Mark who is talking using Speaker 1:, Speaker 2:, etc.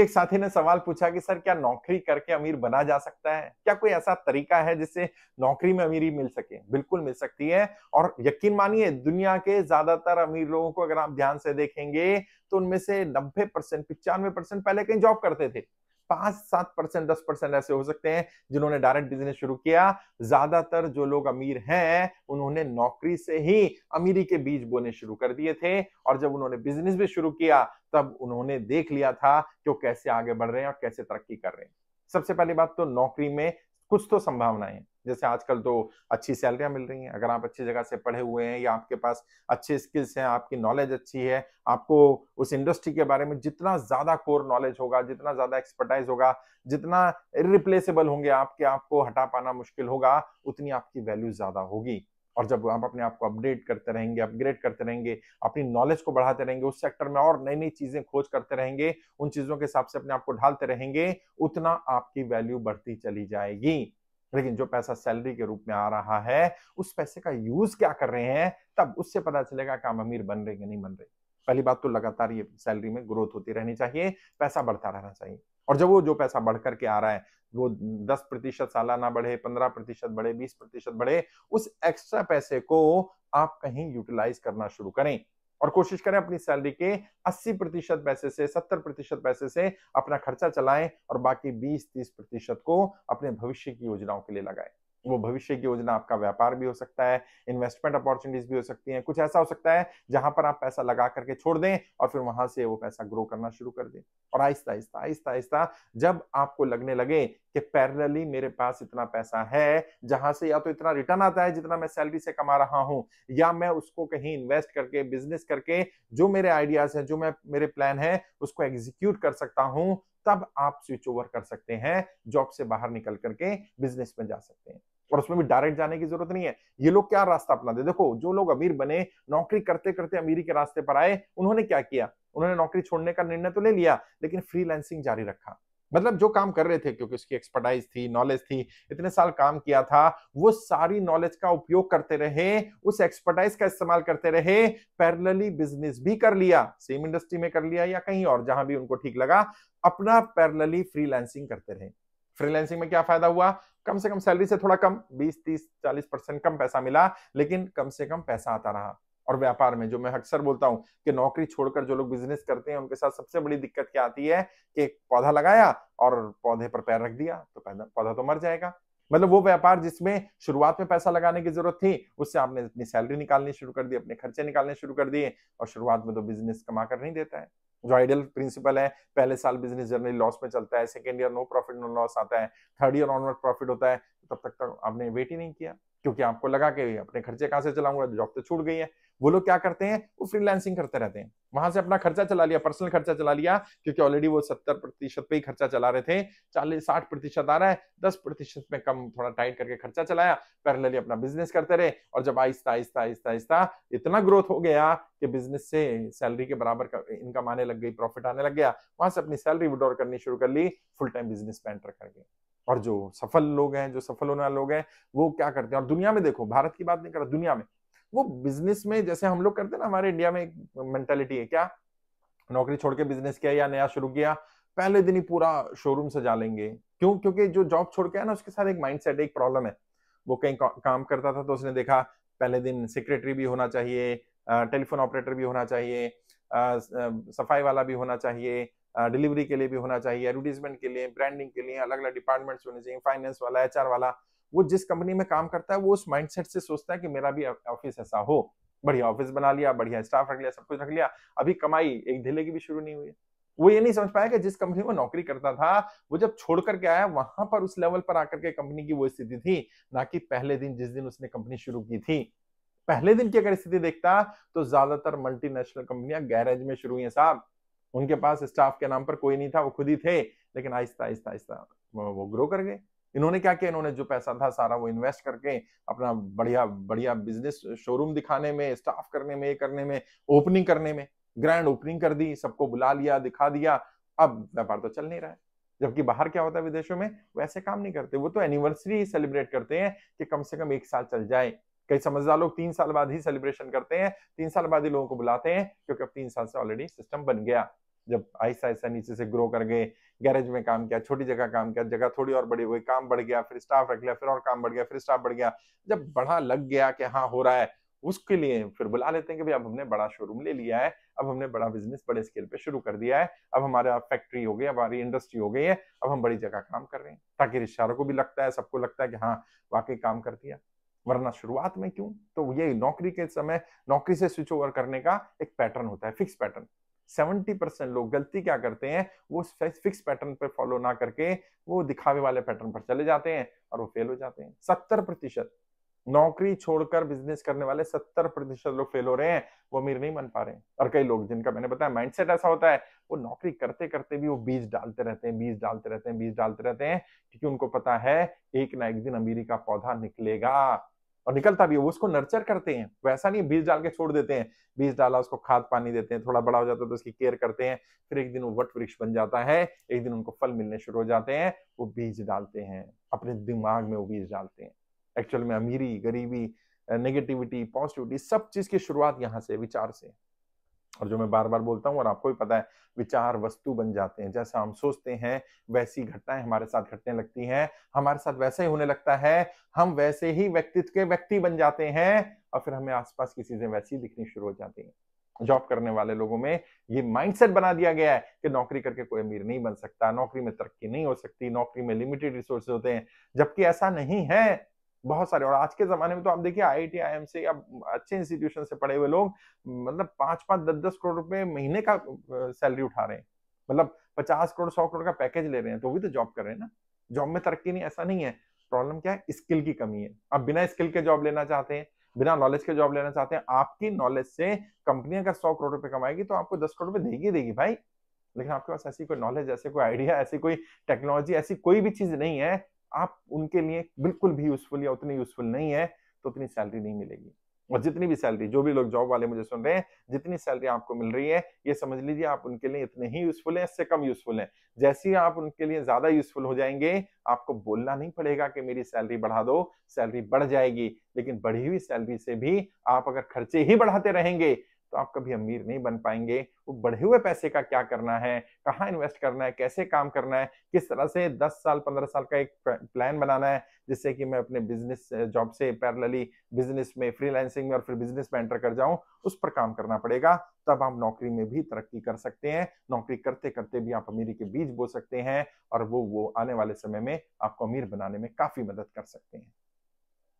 Speaker 1: एक साथी ने सवाल पूछा कि सर क्या नौकरी करके अमीर बना जा सकता है क्या कोई ऐसा तरीका है जिससे नौकरी में अमीरी मिल सके बिल्कुल मिल सकती है और यकीन मानिए दुनिया के ज्यादातर अमीर लोगों को अगर आप ध्यान से देखेंगे तो उनमें से नब्बे परसेंट पिचानवे परसेंट पहले कहीं जॉब करते थे पांच सात परसेंट दस परसेंट ऐसे हो सकते हैं जिन्होंने डायरेक्ट बिजनेस शुरू किया ज्यादातर जो लोग अमीर हैं उन्होंने नौकरी से ही अमीरी के बीज बोने शुरू कर दिए थे और जब उन्होंने बिजनेस भी शुरू किया तब उन्होंने देख लिया था कि वो कैसे आगे बढ़ रहे हैं और कैसे तरक्की कर रहे हैं सबसे पहली बात तो नौकरी में कुछ तो संभावनाएं जैसे आजकल तो अच्छी सैलरियां मिल रही हैं अगर आप अच्छी जगह से पढ़े हुए हैं या आपके पास अच्छे स्किल्स हैं आपकी नॉलेज अच्छी है आपको उस इंडस्ट्री के बारे में जितना ज़्यादा कोर नॉलेज होगा जितना ज़्यादा एक्सपर्टाइज होगा जितना रिप्लेसेबल होंगे आपके आपको हटा पाना मुश्किल होगा उतनी आपकी वैल्यू ज़्यादा होगी और जब आप अपने आप को अपडेट करते रहेंगे अपग्रेड करते रहेंगे अपनी नॉलेज को बढ़ाते रहेंगे उस सेक्टर में और नई नई चीजें खोज करते रहेंगे उन चीजों के हिसाब से अपने आप को ढालते रहेंगे उतना आपकी वैल्यू बढ़ती चली जाएगी लेकिन जो पैसा सैलरी के रूप में आ रहा है उस पैसे का यूज क्या कर रहे हैं तब उससे पता चलेगा कि हम अमीर बन रहे कि नहीं बन रहे पहली बात तो लगातार ये सैलरी में ग्रोथ होती रहनी चाहिए पैसा बढ़ता रहना चाहिए और जब वो जो पैसा बढ़ करके आ रहा है वो दस प्रतिशत सालाना बढ़े पंद्रह प्रतिशत बढ़े बीस प्रतिशत बढ़े उस एक्स्ट्रा पैसे को आप कहीं यूटिलाइज करना शुरू करें और कोशिश करें अपनी सैलरी के 80 प्रतिशत पैसे से 70 प्रतिशत पैसे से अपना खर्चा चलाएं और बाकी 20-30 प्रतिशत को अपने भविष्य की योजनाओं के लिए लगाएं वो भविष्य की योजना आपका व्यापार भी हो सकता है इन्वेस्टमेंट अपॉर्चुनिटीज भी हो सकती हैं कुछ ऐसा हो सकता है जहां पर आप पैसा लगा करके छोड़ दें और फिर वहां से वो पैसा ग्रो करना शुरू कर दें और आहिस्ता आहिस्ता आहिस्ता आहिस्ता जब आपको लगने लगे कि पैरेलली मेरे पास इतना पैसा है जहां से या तो इतना रिटर्न आता है जितना मैं सैलरी से कमा रहा हूं या मैं उसको कहीं इन्वेस्ट करके बिजनेस करके जो मेरे आइडियाज हैं जो मैं मेरे प्लान है उसको एग्जीक्यूट कर सकता हूं तब आप स्विच ओवर कर सकते हैं जॉब से बाहर निकल करके बिजनेस में जा सकते हैं और उसमें भी डायरेक्ट जाने की जरूरत नहीं है ये लोग क्या रास्ता अपनाते देखो जो लोग अमीर बने नौकरी करते करते अमीरी के रास्ते पर आए उन्होंने क्या किया उन्होंने नौकरी छोड़ने का निर्णय तो ले लिया लेकिन फ्रीलैंसिंग जारी रखा मतलब जो काम कर रहे थे क्योंकि उसकी एक्सपर्टाइज थी नॉलेज थी इतने साल काम किया था वो सारी नॉलेज का उपयोग करते रहे उस एक्सपर्टाइज का इस्तेमाल करते रहे पैरलली बिजनेस भी कर लिया सेम इंडस्ट्री में कर लिया या कहीं और जहां भी उनको ठीक लगा अपना पैरलली फ्रीलैंसिंग करते रहे फ्रीलैंसिंग में क्या फायदा हुआ कम से कम सैलरी से थोड़ा कम 20 30 40 परसेंट कम पैसा मिला लेकिन कम से कम पैसा आता रहा और व्यापार में जो मैं अक्सर बोलता हूँ कि नौकरी छोड़कर जो लोग बिजनेस करते हैं उनके साथ सबसे बड़ी दिक्कत क्या आती है कि एक पौधा लगाया और पौधे पर पैर रख दिया तो पौधा तो मर जाएगा मतलब वो व्यापार जिसमें शुरुआत में पैसा लगाने की जरूरत थी उससे आपने अपनी सैलरी निकालनी शुरू कर दी अपने खर्चे निकालने शुरू कर दिए और शुरुआत में तो बिजनेस कमा कर नहीं देता है जो आइडियल प्रिंसिपल है पहले साल बिजनेस जर्नली लॉस में चलता है second year no profit no loss आता है थर्ड ईयर ऑनवर्ड प्रॉफिट होता है तब तक तक आपने वेट ही नहीं किया क्योंकि आपको लगा कि अपने खर्चे कहां से चलाऊंगा जॉब तो छूट गई है वो लोग क्या करते हैं वो फ्रीलांसिंग करते रहते हैं वहां से अपना खर्चा चला लिया पर्सनल खर्चा चला लिया क्योंकि ऑलरेडी वो सत्तर प्रतिशत पे ही खर्चा चला रहे थे चालीस साठ प्रतिशत आ रहा है दस प्रतिशत में कम थोड़ा टाइट करके खर्चा चलाया पैरेलली अपना बिजनेस करते रहे और जब आहिस्ता आहिस्ता आहिस्ता आहिस्ता इतना ग्रोथ हो गया कि बिजनेस से सैलरी के बराबर इनकम आने लग गई प्रॉफिट आने लग गया वहां से अपनी सैलरी विड्रॉ करनी शुरू कर ली फुल टाइम बिजनेस में एंटर कर गए और जो सफल लोग हैं जो सफल होने वाले लोग हैं वो क्या करते हैं और दुनिया में देखो भारत की बात नहीं कर रहा दुनिया में वो बिजनेस में जैसे हम लोग करते हैं ना हमारे इंडिया में एक मेंटेलिटी है क्या नौकरी छोड़ के बिजनेस किया या नया शुरू किया पहले दिन ही पूरा शोरूम सजा लेंगे क्यों क्योंकि जो जॉब छोड़ के आया ना उसके साथ एक माइंड एक प्रॉब्लम है वो कहीं काम करता था तो उसने देखा पहले दिन सेक्रेटरी भी होना चाहिए टेलीफोन ऑपरेटर भी होना चाहिए सफाई वाला भी होना चाहिए डिलीवरी के लिए भी होना चाहिए एडवर्टीजमेंट के लिए ब्रांडिंग के लिए अलग अलग डिपार्टमेंट्स होने चाहिए फाइनेंस वाला एच वाला वो जिस कंपनी में काम करता है वो उस माइंडसेट से सोचता है कि मेरा भी ऑफिस ऐसा हो बढ़िया ऑफिस बना लिया बढ़िया स्टाफ रख लिया सब कुछ रख लिया अभी कमाई एक ढीले की भी शुरू नहीं हुई वो ये नहीं समझ पाया कि जिस कंपनी में नौकरी करता था वो जब छोड़ करके आया वहां पर उस लेवल पर आकर के कंपनी की वो स्थिति थी ना कि पहले दिन जिस दिन उसने कंपनी शुरू की थी पहले दिन की अगर स्थिति देखता तो ज्यादातर मल्टीनेशनल कंपनियां गैरेज में शुरू हुई है साहब उनके पास स्टाफ के नाम पर कोई नहीं था वो खुद ही थे लेकिन आहिस्ता आहिस्ता आहिस्ता वो ग्रो कर गए इन्होंने क्या किया इन्होंने जो पैसा था सारा वो इन्वेस्ट करके अपना बढ़िया बढ़िया बिजनेस शोरूम दिखाने में स्टाफ करने में ये करने में ओपनिंग करने में ग्रैंड ओपनिंग कर दी सबको बुला लिया दिखा दिया अब व्यापार तो चल नहीं रहा है जबकि बाहर क्या होता है विदेशों में वो ऐसे काम नहीं करते वो तो एनिवर्सरी सेलिब्रेट करते हैं कि कम से कम एक साल चल जाए कई समझदार लोग तीन साल बाद ही सेलिब्रेशन करते हैं तीन साल बाद ही लोगों को बुलाते हैं क्योंकि अब तीन साल से ऑलरेडी सिस्टम बन गया जब आहिस्ता आहिस्ता नीचे से ग्रो कर गए गैरेज में काम किया छोटी जगह काम किया जगह थोड़ी और बड़ी हुई काम बढ़ गया फिर स्टाफ रख लिया फिर और काम बढ़ गया फिर स्टाफ बढ़ गया जब बड़ा लग गया कि हाँ हो रहा है उसके लिए फिर बुला लेते हैं कि भाई अब हमने बड़ा शोरूम ले लिया है अब हमने बड़ा बिजनेस बड़े स्केल पे शुरू कर दिया है अब हमारा फैक्ट्री हो गई हमारी इंडस्ट्री हो गई है अब हम बड़ी जगह काम कर रहे हैं ताकि रिश्तेदारों को भी लगता है सबको लगता है कि हाँ वाकई काम कर दिया वरना शुरुआत में क्यों तो यही नौकरी के समय नौकरी से स्विच ओवर करने का एक पैटर्न होता है फिक्स पैटर्न सेवेंटी परसेंट लोग गलती क्या करते हैं वो फिक्स पैटर्न पर फॉलो ना करके वो दिखावे वाले पैटर्न पर चले जाते हैं और वो फेल हो जाते हैं सत्तर प्रतिशत नौकरी छोड़कर बिजनेस करने वाले सत्तर प्रतिशत लोग फेल हो रहे हैं वो अमीर नहीं बन पा रहे हैं और कई लोग जिनका मैंने बताया माइंडसेट ऐसा होता है वो नौकरी करते करते भी वो बीज डालते रहते हैं बीज डालते रहते हैं बीज डालते रहते हैं क्योंकि उनको पता है एक ना एक दिन अमीरी का पौधा निकलेगा और निकलता भी है वो उसको नर्चर करते हैं वैसा नहीं बीज डाल के छोड़ देते हैं बीज डाला उसको खाद पानी देते हैं थोड़ा बड़ा हो जाता है तो उसकी केयर करते हैं फिर एक दिन वो वट वृक्ष बन जाता है एक दिन उनको फल मिलने शुरू हो जाते हैं वो बीज डालते हैं अपने दिमाग में वो बीज डालते हैं एक्चुअल में अमीरी गरीबी नेगेटिविटी पॉजिटिविटी सब चीज की शुरुआत यहाँ से विचार से और जो मैं बार बार बोलता हूँ और आपको भी पता है विचार वस्तु बन जाते हैं जैसा हम सोचते हैं वैसी घटनाएं हमारे साथ घटने लगती हैं हमारे साथ वैसे ही होने लगता है हम वैसे ही व्यक्तित्व के व्यक्ति बन जाते हैं और फिर हमें आसपास की चीजें वैसी दिखनी शुरू हो जाती हैं जॉब करने वाले लोगों में ये माइंडसेट बना दिया गया है कि नौकरी करके कोई अमीर नहीं बन सकता नौकरी में तरक्की नहीं हो सकती नौकरी में लिमिटेड रिसोर्स होते हैं जबकि ऐसा नहीं है बहुत सारे और आज के जमाने में तो आप देखिए आई टी आई एम से या अच्छे इंस्टीट्यूशन से पढ़े हुए लोग मतलब पांच पांच दस दस करोड़ रुपए महीने का सैलरी उठा रहे हैं मतलब पचास करोड़ सौ करोड़ का पैकेज ले रहे हैं तो भी तो जॉब कर रहे हैं ना जॉब में तरक्की नहीं ऐसा नहीं है प्रॉब्लम क्या है स्किल की कमी है आप बिना स्किल के जॉब लेना चाहते हैं बिना नॉलेज के जॉब लेना चाहते हैं आपकी नॉलेज से कंपनी अगर सौ करोड़ रुपए कमाएगी तो आपको दस करोड़ रुपए देगी देगी भाई लेकिन आपके पास ऐसी कोई नॉलेज ऐसी कोई आइडिया ऐसी कोई टेक्नोलॉजी ऐसी कोई भी चीज नहीं है आप उनके लिए बिल्कुल भी यूजफुल या उतनी यूजफुल नहीं है तो उतनी सैलरी नहीं मिलेगी और जितनी भी सैलरी जो भी लोग जॉब वाले मुझे सुन रहे हैं जितनी सैलरी आपको मिल रही है ये समझ लीजिए आप उनके लिए इतने ही यूजफुल हैं इससे कम यूजफुल हैं जैसे ही आप उनके लिए ज्यादा यूजफुल हो जाएंगे आपको बोलना नहीं पड़ेगा कि मेरी सैलरी बढ़ा दो सैलरी बढ़ जाएगी लेकिन बढ़ी हुई सैलरी से भी आप अगर खर्चे ही बढ़ाते रहेंगे तो आप कभी अमीर नहीं बन पाएंगे वो बढ़े हुए पैसे का क्या करना है कहाँ इन्वेस्ट करना है कैसे काम करना है किस तरह से 10 साल 15 साल का एक प्लान बनाना है जिससे कि मैं अपने बिजनेस जॉब से पैरलली बिजनेस में फ्रीलांसिंग में और फिर बिजनेस में एंटर कर जाऊं उस पर काम करना पड़ेगा तब आप नौकरी में भी तरक्की कर सकते हैं नौकरी करते करते भी आप अमीरी के बीज बो सकते हैं और वो वो आने वाले समय में आपको अमीर बनाने में काफी मदद कर सकते हैं